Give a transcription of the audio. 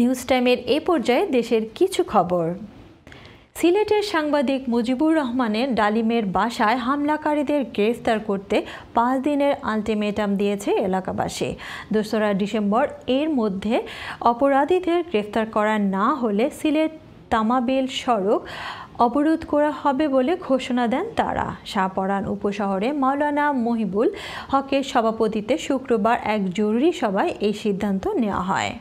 news টাইমের এ পর্যায়ে দেশের কিছু খবর সিলেটের সাংবাদিক মুজিবুর রহমানের ডালিমের বাসায় হামলাকারীদের গ্রেফতার করতে পাঁচ দিনের আলটিমেটাম দিয়েছে এলাকাবাসী দোসরা ডিসেম্বর এর মধ্যে অপরাধীদের গ্রেফতার করা না হলে সিলেট তামাবিল সড়ক অবরোধ করা হবে বলে ঘোষণা দেন তারা শাহপরান উপশহরে মাওলানা মহিবুল হকের সভাপতিতে শুক্রবার এক জরুরি সভায় এই সিদ্ধান্ত নেওয়া হয়